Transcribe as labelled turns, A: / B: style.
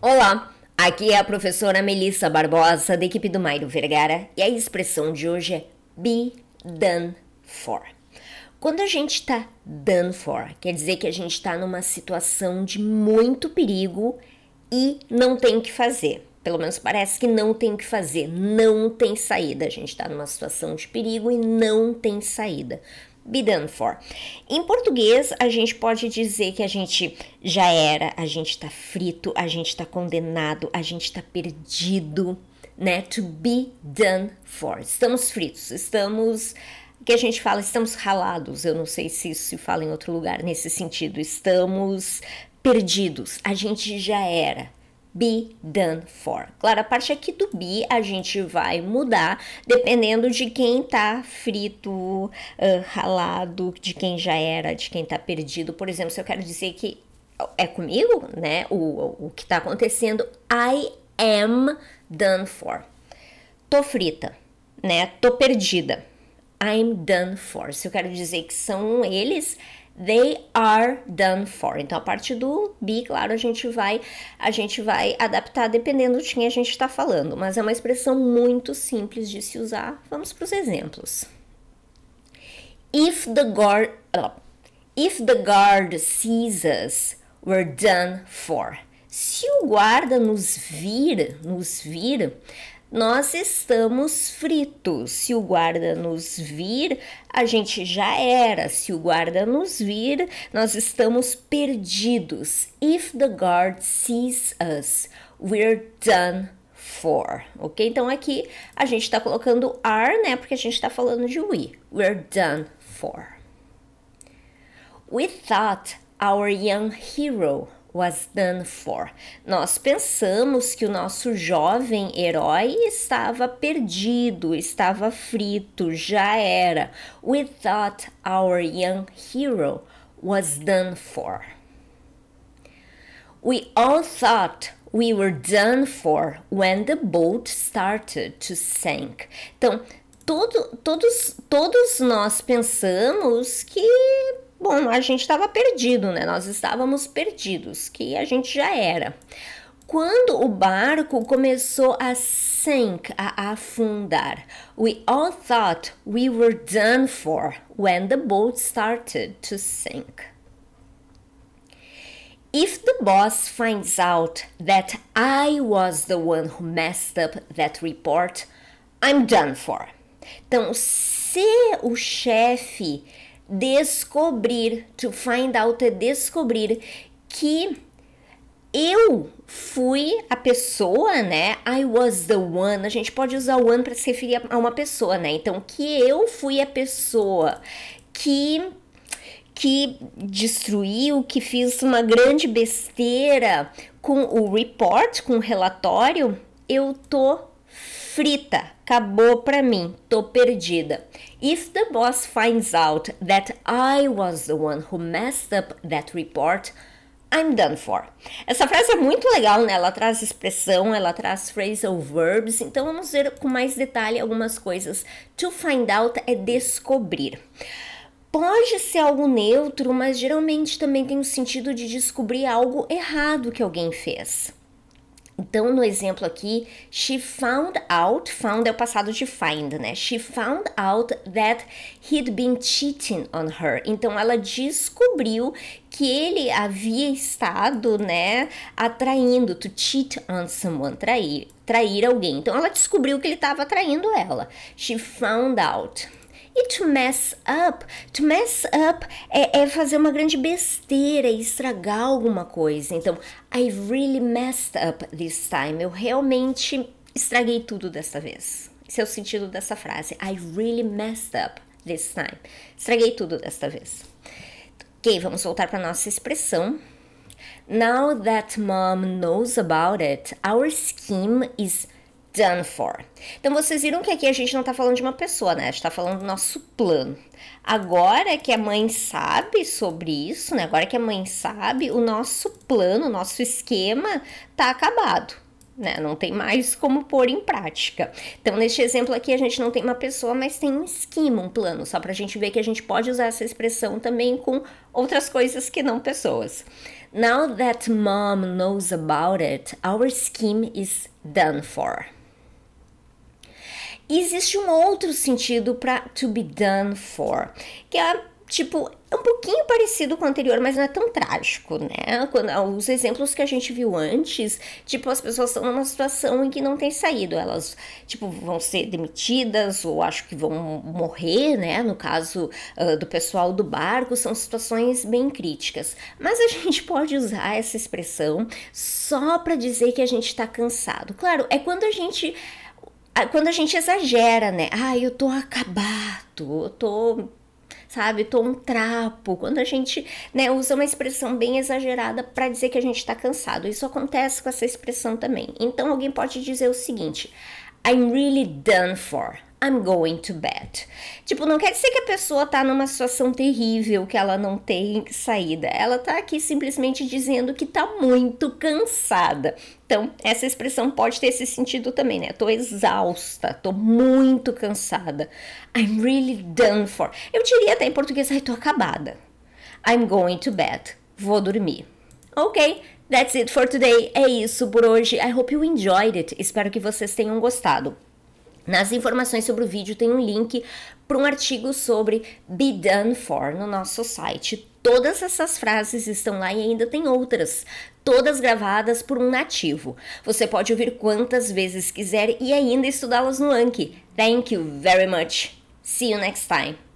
A: Olá, aqui é a professora Melissa Barbosa, da equipe do Mairo Vergara, e a expressão de hoje é be done for. Quando a gente está done for, quer dizer que a gente está numa situação de muito perigo e não tem o que fazer. Pelo menos parece que não tem o que fazer, não tem saída. A gente está numa situação de perigo e não tem saída be done for. Em português, a gente pode dizer que a gente já era, a gente tá frito, a gente tá condenado, a gente tá perdido, né? To be done for. Estamos fritos, estamos que a gente fala estamos ralados, eu não sei se isso se fala em outro lugar nesse sentido, estamos perdidos, a gente já era, be done for. Claro, a parte aqui do be a gente vai mudar dependendo de quem tá frito, uh, ralado, de quem já era, de quem tá perdido. Por exemplo, se eu quero dizer que é comigo, né? O, o que tá acontecendo, I am done for. Tô frita, né? Tô perdida. I'm done for. Se eu quero dizer que são eles, They are done for. Então, a parte do be, claro, a gente vai a gente vai adaptar dependendo de quem a gente está falando, mas é uma expressão muito simples de se usar. Vamos para os exemplos. If the guard, if the guard sees us, we're done for. Se o guarda nos vir, nos vir, nós estamos fritos. Se o guarda nos vir, a gente já era. Se o guarda nos vir, nós estamos perdidos. If the guard sees us, we're done for. Ok? Então aqui a gente está colocando are, né? Porque a gente está falando de we. We're done for. We thought our young hero was done for. Nós pensamos que o nosso jovem herói estava perdido, estava frito, já era. We thought our young hero was done for. We all thought we were done for when the boat started to sink. Então, todo, todos, todos nós pensamos que Bom, a gente estava perdido, né? Nós estávamos perdidos, que a gente já era. Quando o barco começou a sink, a afundar, we all thought we were done for when the boat started to sink. If the boss finds out that I was the one who messed up that report, I'm done for. Então, se o chefe descobrir, to find out é descobrir que eu fui a pessoa, né? I was the one. A gente pode usar o one para se referir a uma pessoa, né? Então, que eu fui a pessoa que que destruiu, que fiz uma grande besteira com o report, com o relatório, eu tô frita acabou para mim, tô perdida. If the boss finds out that I was the one who messed up that report, I'm done for. Essa frase é muito legal, né? Ela traz expressão, ela traz phrasal verbs. Então vamos ver com mais detalhe algumas coisas. To find out é descobrir. Pode ser algo neutro, mas geralmente também tem o sentido de descobrir algo errado que alguém fez. Então, no exemplo aqui, she found out, found é o passado de find, né? She found out that he'd been cheating on her. Então, ela descobriu que ele havia estado, né, atraindo, to cheat on someone, trair, trair alguém. Então, ela descobriu que ele estava traindo ela. She found out. E to mess up? To mess up é, é fazer uma grande besteira e estragar alguma coisa. Então, I really messed up this time. Eu realmente estraguei tudo desta vez. Esse é o sentido dessa frase. I really messed up this time. Estraguei tudo desta vez. Ok, vamos voltar para nossa expressão. Now that mom knows about it, our scheme is done for. Então vocês viram que aqui a gente não tá falando de uma pessoa, né? A gente tá falando do nosso plano. Agora que a mãe sabe sobre isso, né? Agora que a mãe sabe, o nosso plano, o nosso esquema tá acabado. Né? Não tem mais como pôr em prática. Então, neste exemplo aqui, a gente não tem uma pessoa, mas tem um esquema, um plano, só para a gente ver que a gente pode usar essa expressão também com outras coisas que não pessoas. Now that mom knows about it, our scheme is done for existe um outro sentido para to be done for, que é tipo é um pouquinho parecido com o anterior, mas não é tão trágico, né? Quando os exemplos que a gente viu antes, tipo, as pessoas estão numa situação em que não tem saído, elas, tipo, vão ser demitidas ou acho que vão morrer, né? No caso uh, do pessoal do barco, são situações bem críticas. Mas a gente pode usar essa expressão só para dizer que a gente está cansado. Claro, é quando a gente ah, quando a gente exagera, né? Ah, eu tô acabado, eu tô sabe? Tô um trapo. Quando a gente né, usa uma expressão bem exagerada para dizer que a gente está cansado, isso acontece com essa expressão também. Então alguém pode dizer o seguinte: I'm really done for. I'm going to bed. Tipo, não quer dizer que a pessoa tá numa situação terrível, que ela não tem saída. Ela tá aqui simplesmente dizendo que tá muito cansada. Então, essa expressão pode ter esse sentido também, né? Tô exausta, tô muito cansada. I'm really done for. Eu diria até em português, ai, tô acabada. I'm going to bed. Vou dormir. Ok, that's it for today. É isso por hoje. I hope you enjoyed it. Espero que vocês tenham gostado. Nas informações sobre o vídeo tem um link para um artigo sobre Be Done For no nosso site. Todas essas frases estão lá e ainda tem outras, todas gravadas por um nativo. Você pode ouvir quantas vezes quiser e ainda estudá-las no Anki. Thank you very much. See you next time.